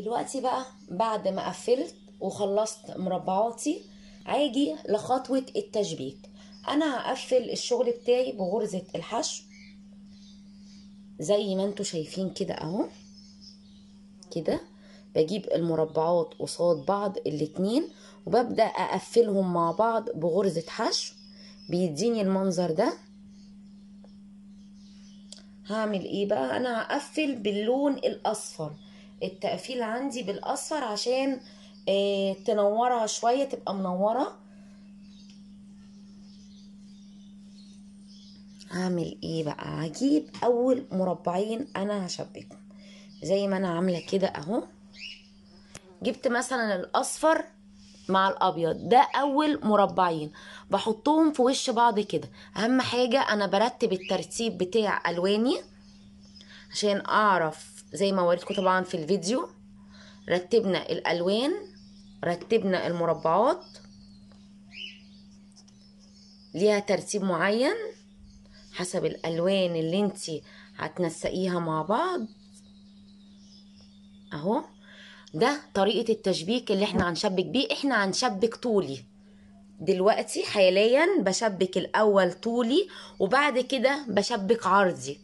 دلوقتي بقى بعد ما قفلت وخلصت مربعاتي هاجي لخطوة التشبيك أنا هقفل الشغل بتاعي بغرزة الحشو زي ما انتوا شايفين كده اهو كده بجيب المربعات قصاد بعض الاتنين وببدأ أقفلهم مع بعض بغرزة حشو بيديني المنظر ده هعمل ايه بقى انا هقفل باللون الاصفر التقفيل عندي بالاصفر عشان آه، تنورها شويه تبقى منوره هعمل ايه بقى هجيب اول مربعين انا هشبكهم زي ما انا عامله كده اهو جبت مثلا الاصفر مع الابيض ده اول مربعين بحطهم في وش بعض كده اهم حاجه انا برتب الترتيب بتاع الواني عشان اعرف زي ما وريتكم طبعا في الفيديو رتبنا الالوان رتبنا المربعات ليها ترتيب معين حسب الالوان اللي انت هتنسقيها مع بعض اهو ده طريقه التشبيك اللي احنا هنشبك بيه احنا هنشبك طولي دلوقتي حاليا بشبك الاول طولي وبعد كده بشبك عرضي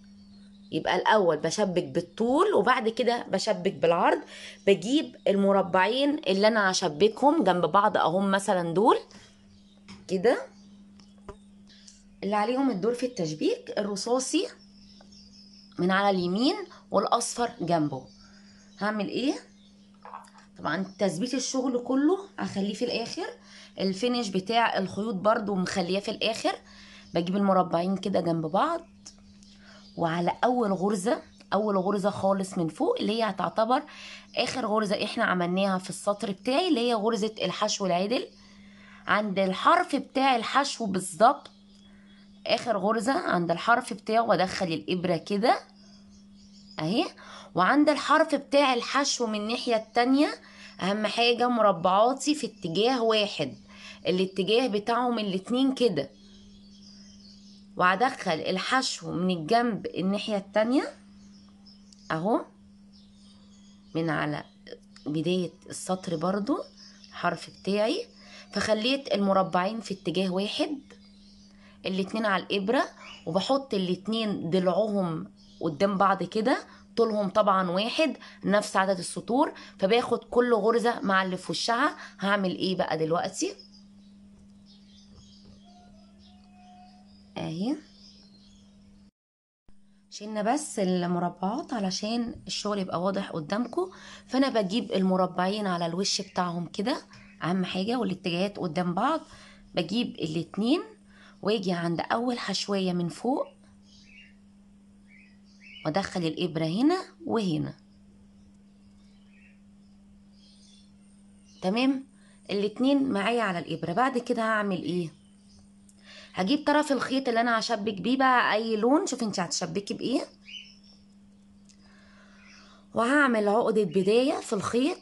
يبقى الاول بشبك بالطول وبعد كده بشبك بالعرض بجيب المربعين اللي انا هشبكهم جنب بعض اهم مثلا دول كده اللي عليهم الدور في التشبيك الرصاصي من على اليمين والاصفر جنبه هعمل ايه طبعا تثبيت الشغل كله هخليه في الاخر الفينش بتاع الخيوط برضو مخليه في الاخر بجيب المربعين كده جنب بعض وعلى اول غرزه اول غرزه خالص من فوق اللي هي هتعتبر اخر غرزه احنا عملناها في السطر بتاعي اللي هي غرزه الحشو العدل عند الحرف بتاع الحشو بالظبط اخر غرزه عند الحرف بتاعه وادخل الابره كده اهي وعند الحرف بتاع الحشو من الناحيه التانيه اهم حاجه مربعاتي في اتجاه واحد الاتجاه بتاعهم الاتنين كده وهدخل الحشو من الجنب الناحية التانية اهو من على بداية السطر برضو الحرف بتاعي فخليت المربعين في اتجاه واحد الاتنين على الابرة وبحط الاتنين ضلعهم قدام بعض كده طولهم طبعا واحد نفس عدد السطور فباخد كل غرزة مع اللي في وشها هعمل ايه بقى دلوقتي اهي شلنا بس المربعات علشان الشغل يبقى واضح قدامكم فانا بجيب المربعين على الوش بتاعهم كده اهم حاجه والاتجاهات قدام بعض بجيب الاتنين واجي عند اول حشويه من فوق وادخل الابره هنا وهنا تمام الاتنين معايا على الابره بعد كده هعمل ايه هجيب طرف الخيط اللي انا هشبك بيه بقى اي لون شوفي انت هتشبكي بايه وهعمل عقدة بداية في الخيط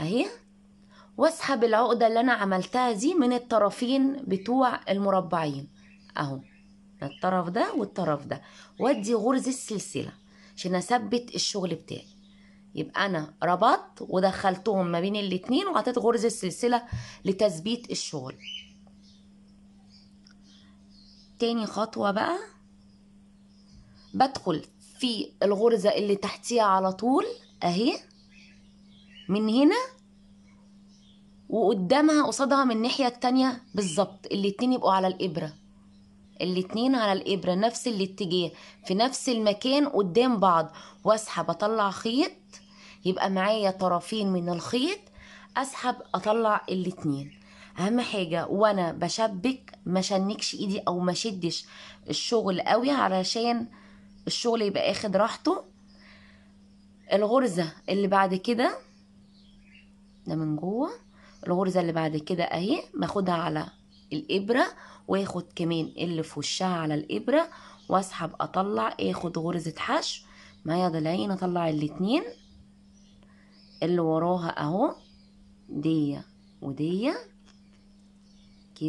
اهي واسحب العقدة اللي انا عملتها دي من الطرفين بتوع المربعين اهو الطرف ده والطرف ده وادي غرز السلسلة عشان اثبت الشغل بتاعي يبقى انا ربطت ودخلتهم ما بين الاتنين وعطيت غرز السلسلة لتثبيت الشغل تاني خطوة بقى بدخل في الغرزة اللي تحتيها على طول اهي من هنا وقدامها قصادها من الناحية التانية بالظبط الاتنين يبقوا على الإبرة الاتنين على الإبرة نفس الاتجاه في نفس المكان قدام بعض واسحب أطلع خيط يبقى معايا طرفين من الخيط أسحب أطلع الاتنين اهم حاجه وانا بشبك ما شنكش ايدي او ما شدش الشغل قوي علشان الشغل يبقى اخد راحته الغرزه اللي بعد كده ده من جوه الغرزه اللي بعد كده اهي باخدها على الابره واخد كمان اللي في وشها على الابره واسحب اطلع اخد غرزه حشو معايا ضلعين اطلع الاتنين اللي وراها اهو ديه وديه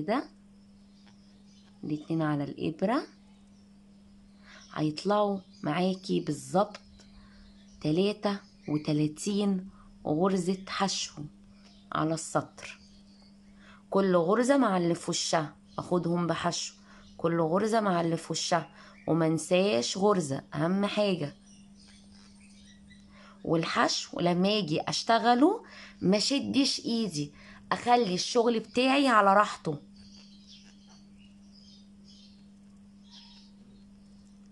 كده الاتنين على الإبرة هيطلعوا معاكي بالظبط تلاتة وتلاتين غرزة حشو على السطر كل غرزة مع اللي في وشها اخدهم بحشو كل غرزة مع اللي في وشها ومنساش غرزة اهم حاجة والحشو لما اجي اشتغله ما ايدي اخلي الشغل بتاعي على راحته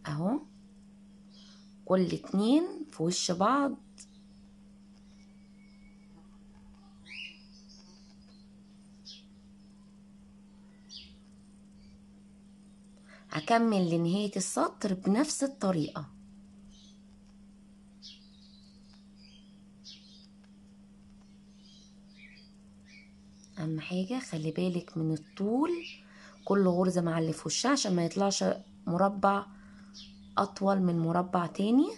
اهو كل اتنين في وش بعض هكمل لنهاية السطر بنفس الطريقة اهم حاجه خلي بالك من الطول كل غرزه في وشها عشان ما يطلعش مربع اطول من مربع تاني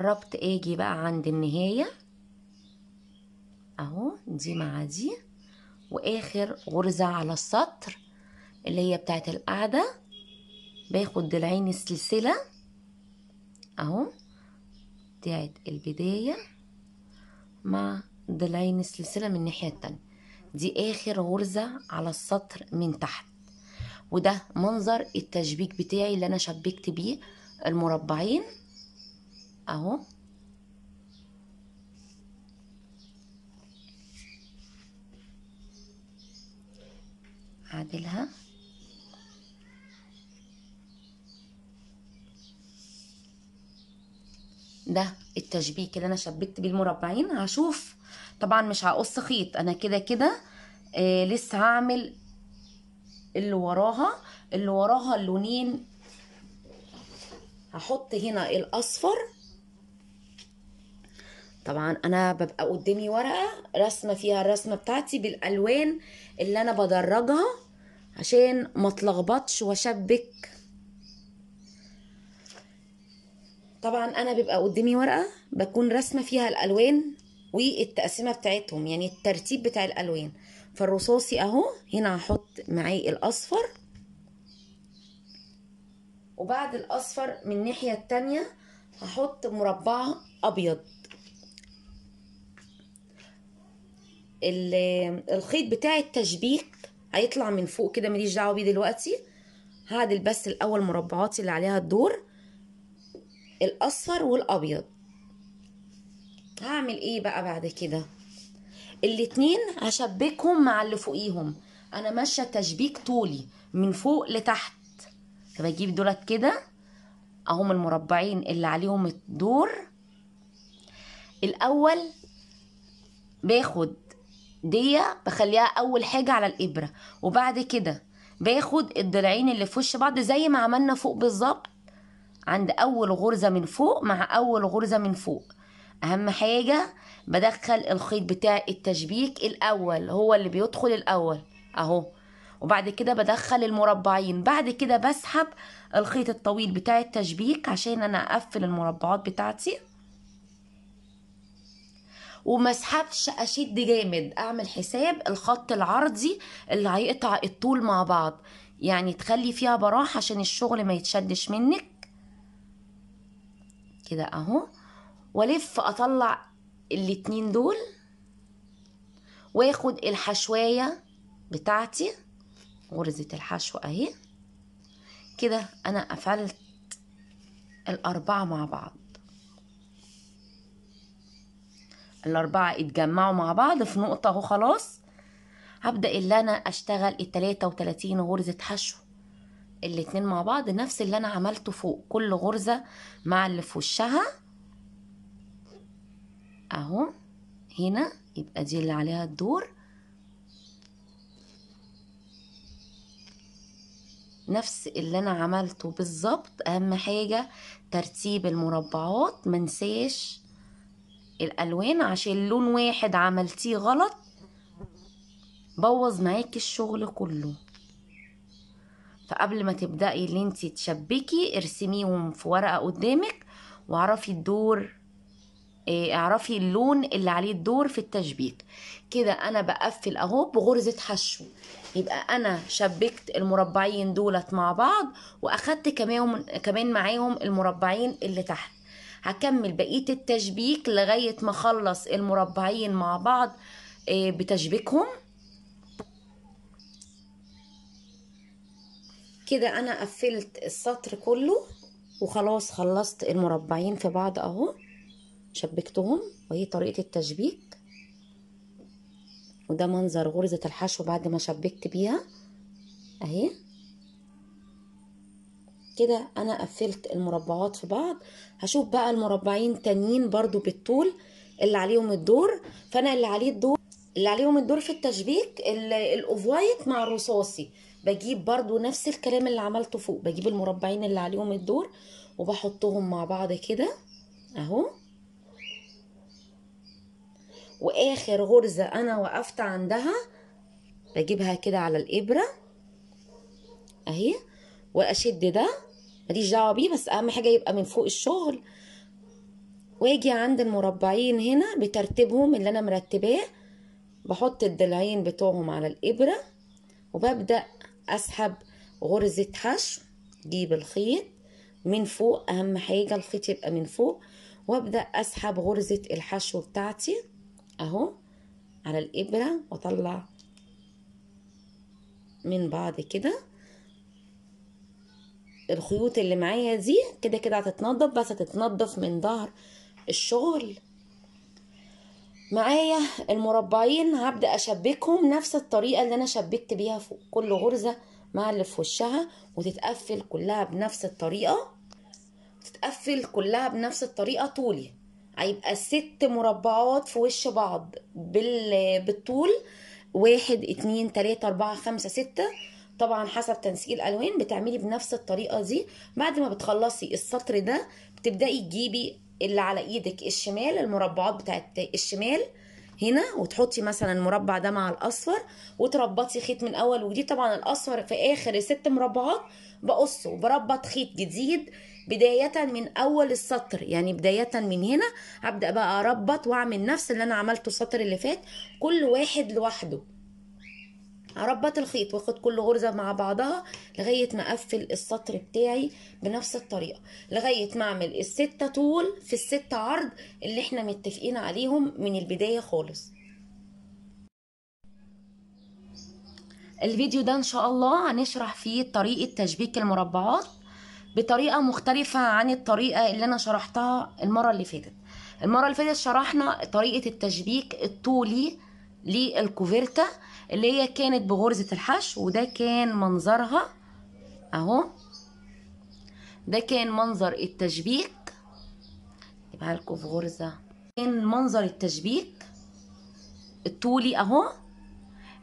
قربت اجي بقى عند النهاية اهو دي مع دي واخر غرزة على السطر اللي هي بتاعت القاعدة باخد ضلعين السلسلة اهو بتاعت البداية مع ضلعين السلسلة من الناحية التانية دي اخر غرزة على السطر من تحت وده منظر التشبيك بتاعي اللي انا شبكت بيه المربعين اهو عادلها ده التشبيك اللي انا شبكت بيه المربعين هشوف طبعا مش هقص خيط انا كده كده آه لسه هعمل اللي وراها اللي وراها اللونين هحط هنا الاصفر طبعا انا ببقى قدامي ورقه رسمه فيها الرسمه بتاعتي بالالوان اللي انا بدرجها عشان ما اتلخبطش واشبك طبعا انا بيبقى قدامي ورقه بكون رسمه فيها الالوان والتقسيمه بتاعتهم يعني الترتيب بتاع الالوان فالرصاصي اهو هنا هحط معاه الاصفر وبعد الاصفر من الناحيه التانية هحط مربع ابيض الخيط بتاع التشبيك هيطلع من فوق كده ماليش دعوه بيه دلوقتي هعدل بس الاول مربعاتي اللي عليها الدور الاصفر والابيض هعمل ايه بقى بعد كده الاتنين هشبكهم مع اللي فوقيهم انا ماشيه تشبيك طولي من فوق لتحت فبجيب دولت كده اهم المربعين اللي عليهم الدور الاول باخد دي بخليها اول حاجه على الابره وبعد كده باخد الضلعين اللي في وش بعض زي ما عملنا فوق بالظبط عند اول غرزه من فوق مع اول غرزه من فوق اهم حاجه بدخل الخيط بتاع التشبيك الاول هو اللي بيدخل الاول اهو وبعد كده بدخل المربعين بعد كده بسحب الخيط الطويل بتاع التشبيك عشان انا اقفل المربعات بتاعتي وما اسحبش اشد جامد اعمل حساب الخط العرضي اللي هيقطع الطول مع بعض يعني تخلي فيها براح عشان الشغل ما يتشدش منك كده اهو والف اطلع الاتنين دول واخد الحشواية بتاعتي غرزة الحشو اهي كده انا قفلت الاربعة مع بعض الاربعه اتجمعوا مع بعض في نقطه اهو خلاص هبدا اللي انا اشتغل التلاتة وتلاتين غرزه حشو الاتنين مع بعض نفس اللي انا عملته فوق كل غرزه مع اللي في وشها اهو هنا يبقى دي اللي عليها الدور نفس اللي انا عملته بالظبط اهم حاجه ترتيب المربعات منساش الالوان عشان لون واحد عملتيه غلط بوظ معاكي الشغل كله فقبل ما تبدأي اللي انت تشبكي ارسميهم في ورقة قدامك واعرفي الدور آه، اعرفي اللون اللي عليه الدور في التشبيك كده انا بقفل اهو بغرزة حشو يبقى انا شبكت المربعين دولت مع بعض واخدت كمان كمان معاهم المربعين اللي تحت هكمل بقية التشبيك لغاية ما اخلص المربعين مع بعض آه، بتشبيكهم كده انا قفلت السطر كله وخلاص خلصت المربعين في بعض اهو شبكتهم وهي طريقة التشبيك وده منظر غرزة الحشو بعد ما شبكت بيها اهي كده انا قفلت المربعات في بعض هشوف بقى المربعين تانيين برضو بالطول اللي عليهم الدور فانا اللي عليه الدور اللي عليهم الدور في التشبيك الاوفايت مع الرصاصي بجيب برضو نفس الكلام اللي عملته فوق بجيب المربعين اللي عليهم الدور وبحطهم مع بعض كده اهو واخر غرزة انا وقفت عندها بجيبها كده على الابرة اهي واشد ده ماليش دعوه بيه بس اهم حاجه يبقى من فوق الشغل واجي عند المربعين هنا بترتيبهم اللي انا مرتباه بحط الضلعين بتوعهم على الابره وببدا اسحب غرزه حشو جيب الخيط من فوق اهم حاجه الخيط يبقى من فوق وابدا اسحب غرزه الحشو بتاعتي اهو على الابره واطلع من بعض كده الخيوط اللي معايا دي كده كده هتتنضف بس هتتنضف من ظهر الشغل معايا المربعين هبدا اشبكهم نفس الطريقه اللي انا شبكت بيها فوق كل غرزه مع اللي في وشها وتتقفل كلها بنفس الطريقه تتقفل كلها بنفس الطريقه طولي هيبقى ست مربعات في وش بعض بالطول واحد اتنين تلاته اربعه خمسه سته طبعا حسب تنسيق الالوان بتعملي بنفس الطريقه دي بعد ما بتخلصي السطر ده بتبداي تجيبي اللي على ايدك الشمال المربعات بتاعت الشمال هنا وتحطي مثلا المربع ده مع الاصفر وتربطي خيط من اول ودي طبعا الاصفر في اخر ست مربعات بقصه وبربط خيط جديد بداية من أول السطر يعني بداية من هنا هبدأ بقى أربط وأعمل نفس اللي أنا عملته السطر اللي فات كل واحد لوحده هربط الخيط واخد كل غرزة مع بعضها لغاية ما اقفل السطر بتاعي بنفس الطريقة لغاية ما اعمل الستة طول في الستة عرض اللي احنا متفقين عليهم من البداية خالص الفيديو ده ان شاء الله هنشرح فيه طريقة تشبيك المربعات بطريقة مختلفة عن الطريقة اللي انا شرحتها المرة اللي فاتت المرة اللي فاتت شرحنا طريقة التشبيك الطولي للكوفيرتا اللي هي كانت بغرزة الحشو وده كان منظرها اهو ده كان منظر التشبيك يبقى لكم في غرزة كان منظر التشبيك الطولي اهو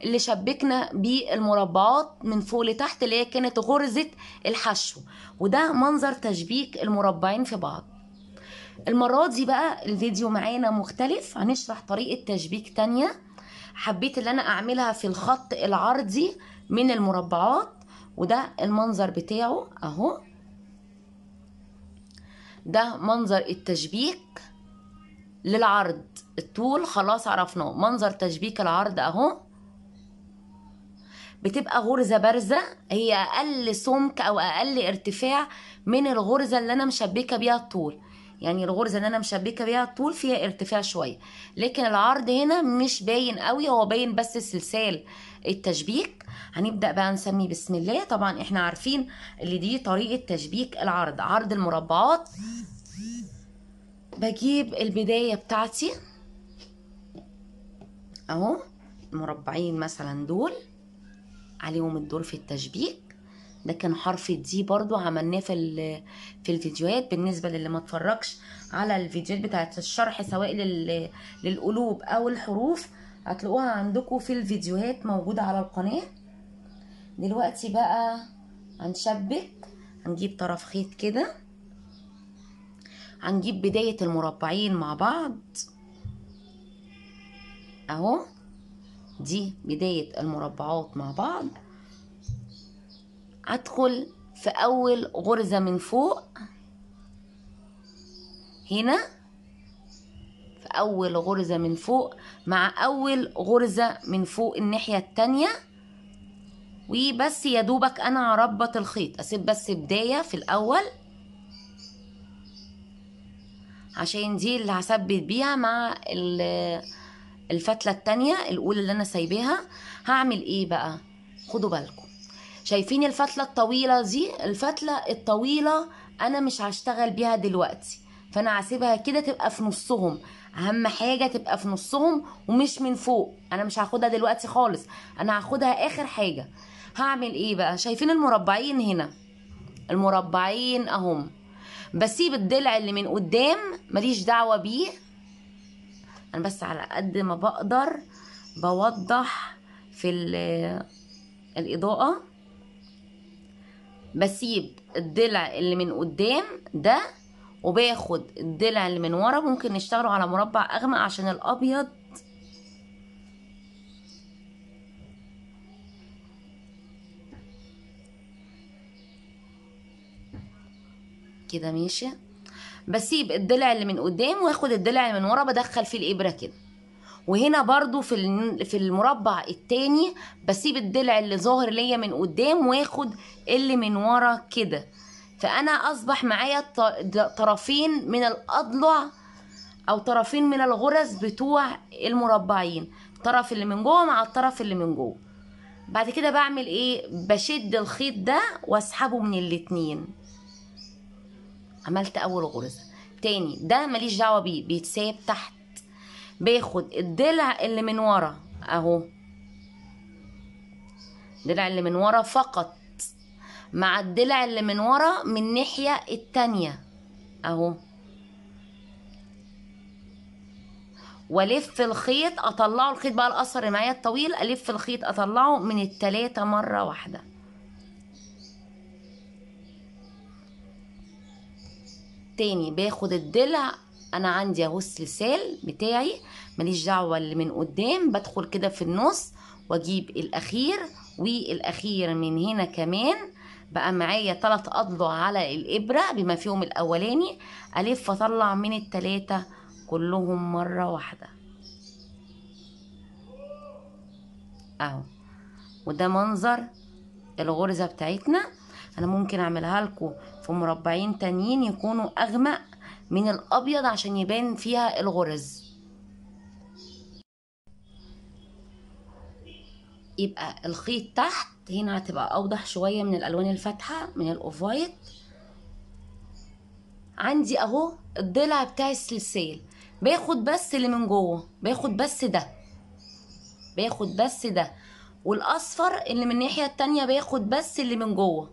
اللي شبكنا بيه المربعات من فوق لتحت اللي هي كانت غرزة الحشو وده منظر تشبيك المربعين في بعض المرة دي بقى الفيديو معانا مختلف هنشرح طريقة تشبيك تانية حبيت اللي انا اعملها في الخط العرضي من المربعات وده المنظر بتاعه اهو ده منظر التشبيك للعرض الطول خلاص عرفناه منظر تشبيك العرض اهو بتبقى غرزه بارزه هي اقل سمك او اقل ارتفاع من الغرزه اللي انا مشبكه بيها الطول يعني الغرزه اللي انا مشبكه بيها طول فيها ارتفاع شويه لكن العرض هنا مش باين قوي هو باين بس سلسال التشبيك هنبدا بقى نسمي بسم الله طبعا احنا عارفين اللي دي طريقه تشبيك العرض عرض المربعات بجيب البدايه بتاعتي اهو المربعين مثلا دول عليهم الدور في التشبيك ده كان حرف دي برضو عملناه في في الفيديوهات بالنسبه للي ما اتفرجش على الفيديوهات بتاعه الشرح سواء لل للقلوب او الحروف هتلاقوها عندكم في الفيديوهات موجوده على القناه دلوقتي بقى هنشبك هنجيب طرف خيط كده هنجيب بدايه المربعين مع بعض اهو دي بدايه المربعات مع بعض هدخل في أول غرزة من فوق هنا في أول غرزة من فوق مع أول غرزة من فوق الناحية التانية وبس يا دوبك أنا هربط الخيط أسيب بس بداية في الأول عشان دي اللي هثبت بيها مع الفتلة التانية الأولى اللي أنا سايباها هعمل إيه بقى خدوا بالكم شايفين الفتله الطويله دي الفتله الطويله انا مش هشتغل بيها دلوقتي فانا هسيبها كده تبقى في نصهم اهم حاجه تبقى في نصهم ومش من فوق انا مش هاخدها دلوقتي خالص انا هاخدها اخر حاجه هعمل ايه بقى شايفين المربعين هنا المربعين اهم بسيب الضلع اللي من قدام ماليش دعوه بيه انا بس على قد ما بقدر بوضح في الاضاءه بسيب الضلع اللي من قدام ده وباخد الضلع اللي من ورا ممكن نشتغلوا على مربع اغمق عشان الابيض كده ماشي بسيب الضلع اللي من قدام واخد الضلع اللي من ورا بدخل فيه الابره كده وهنا برضو في في المربع التاني بسيب الضلع اللي ظاهر ليا من قدام واخد اللي من ورا كده فانا اصبح معايا طرفين من الاضلع او طرفين من الغرز بتوع المربعين الطرف اللي من جوه مع الطرف اللي من جوه بعد كده بعمل ايه بشد الخيط ده واسحبه من الاتنين عملت اول غرزه تاني ده ماليش دعوه بيه بيتساب تحت باخد الضلع اللي من ورا اهو الضلع اللي من ورا فقط مع الضلع اللي من ورا من الناحية التانية اهو والف الخيط اطلعه الخيط بقى القصر معايا الطويل الف الخيط اطلعه من التلاتة مرة واحدة تاني باخد الضلع انا عندي اهو السلسال بتاعي ماليش دعوه اللي من قدام بدخل كده في النص واجيب الاخير والاخير من هنا كمان بقى معايا تلات اضلع على الابره بما فيهم الاولاني الف اطلع من التلاته كلهم مره واحده اهو وده منظر الغرزه بتاعتنا انا ممكن اعملها لكم في مربعين تانيين يكونوا اغمق من الأبيض عشان يبان فيها الغرز يبقى الخيط تحت هنا هتبقى أوضح شوية من الألوان الفاتحة من الأوف وايت عندي أهو الضلع بتاع السلسال باخد بس اللي من جوه باخد بس ده باخد بس ده والأصفر اللي من الناحية التانية باخد بس اللي من جوه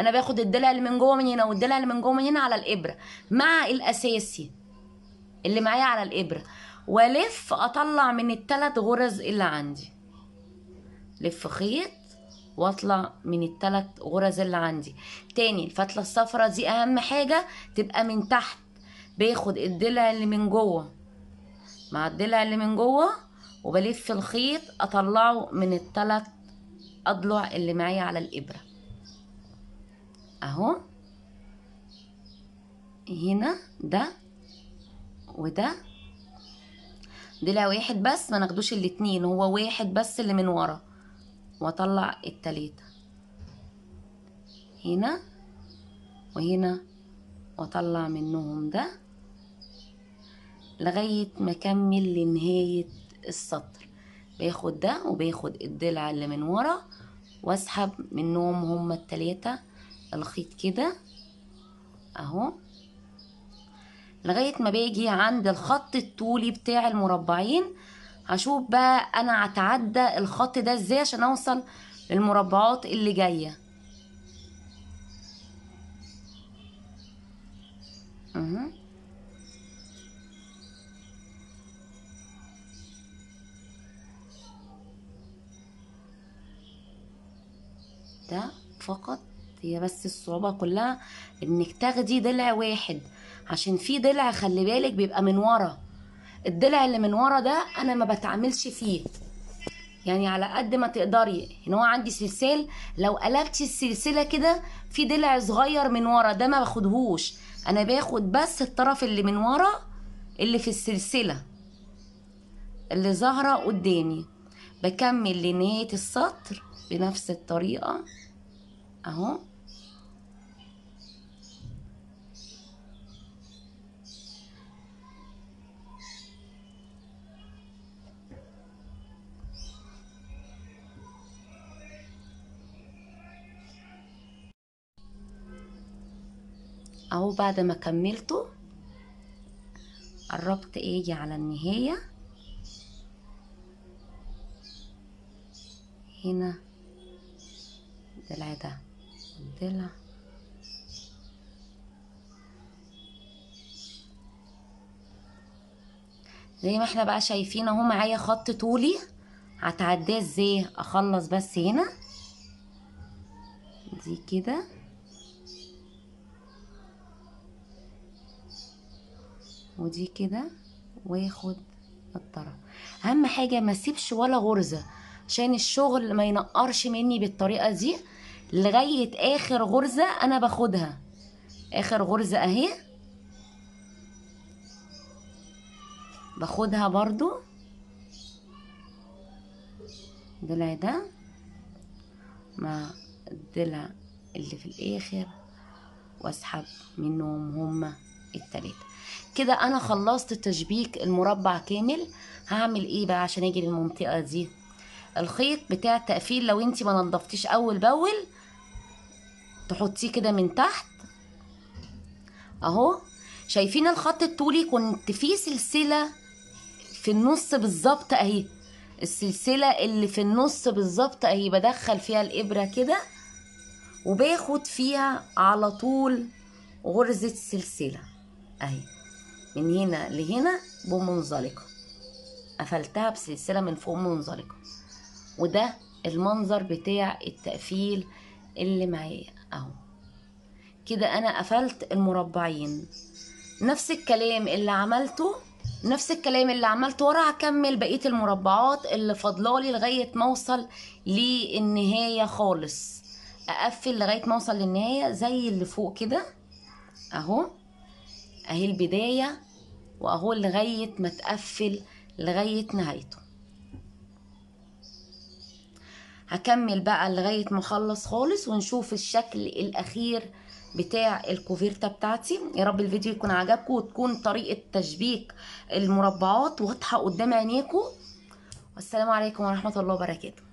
انا باخد الضلع اللي من جوه من هنا والضلع اللي من جوه من هنا على الابره مع الاساسي اللي معايا على الابره والف اطلع من الثلاث غرز اللي عندي لف خيط واطلع من الثلاث غرز اللي عندي تاني الفتله الصفراء دي اهم حاجه تبقى من تحت باخد الضلع اللي من جوه مع الضلع اللي من جوه وبلف الخيط اطلعه من الثلاث اضلع اللي معايا على الابره اهو هنا ده وده ضلع واحد بس ما ناخدوش الاتنين هو واحد بس اللي من ورا واطلع التلاتة هنا وهنا واطلع منهم ده لغاية ما اكمل لنهاية السطر باخد ده وباخد الضلع اللي من ورا واسحب منهم هما التلاتة الخيط كده اهو لغايه ما باجي عند الخط الطولي بتاع المربعين هشوف بقى انا هتعدى الخط ده ازاي عشان اوصل للمربعات اللي جايه اها ده فقط هي بس الصعوبة كلها انك تاخدي ضلع واحد عشان في ضلع خلي بالك بيبقى من ورا الضلع اللي من ورا ده انا ما بتعاملش فيه يعني على قد ما تقدري ان يعني هو عندي سلسال لو قلبتي السلسله كده في ضلع صغير من ورا ده ما باخدهوش انا باخد بس الطرف اللي من ورا اللي في السلسله اللي ظاهره قدامي بكمل لنهايه السطر بنفس الطريقه اهو اهو بعد ما كملته قربت اجي على النهاية هنا الضلع ده الضلع زي ما احنا بقى شايفين اهو معايا خط طولي هتعديه ازاي اخلص بس هنا دي كده ودي كده واخد الطرف اهم حاجه ما سيبش ولا غرزه عشان الشغل ما ينقرش مني بالطريقه دي لغايه اخر غرزه انا باخدها اخر غرزه اهي باخدها برضو الضلع ده مع الضلع اللي في الاخر واسحب منهم هما التلاتة كده انا خلصت تشبيك المربع كامل هعمل ايه بقى عشان اجي للمنطقة دي الخيط بتاع التقفيل لو انتي ما نضفتيش اول باول تحطيه كده من تحت اهو شايفين الخط الطولي كنت فيه سلسلة في النص بالظبط اهي السلسلة اللي في النص بالظبط اهي بدخل فيها الابرة كده وباخد فيها على طول غرزة سلسلة اهي من هنا لهنا بمنزلقه قفلتها بسلسله من فوق منزلقه وده المنظر بتاع التقفيل اللي معايا اهو كده انا قفلت المربعين نفس الكلام اللي عملته نفس الكلام اللي عملته ورا هكمل بقيه المربعات اللي فاضلالي لغايه ما اوصل للنهايه خالص اقفل لغايه ما اوصل للنهايه زي اللي فوق كده اهو اهي البداية واهو لغاية ما تقفل لغاية نهايته هكمل بقى لغاية ما اخلص خالص ونشوف الشكل الاخير بتاع الكوفيرتا بتاعتي يا رب الفيديو يكون عجبكم وتكون طريقة تشبيك المربعات واضحة قدام عينيكم والسلام عليكم ورحمة الله وبركاته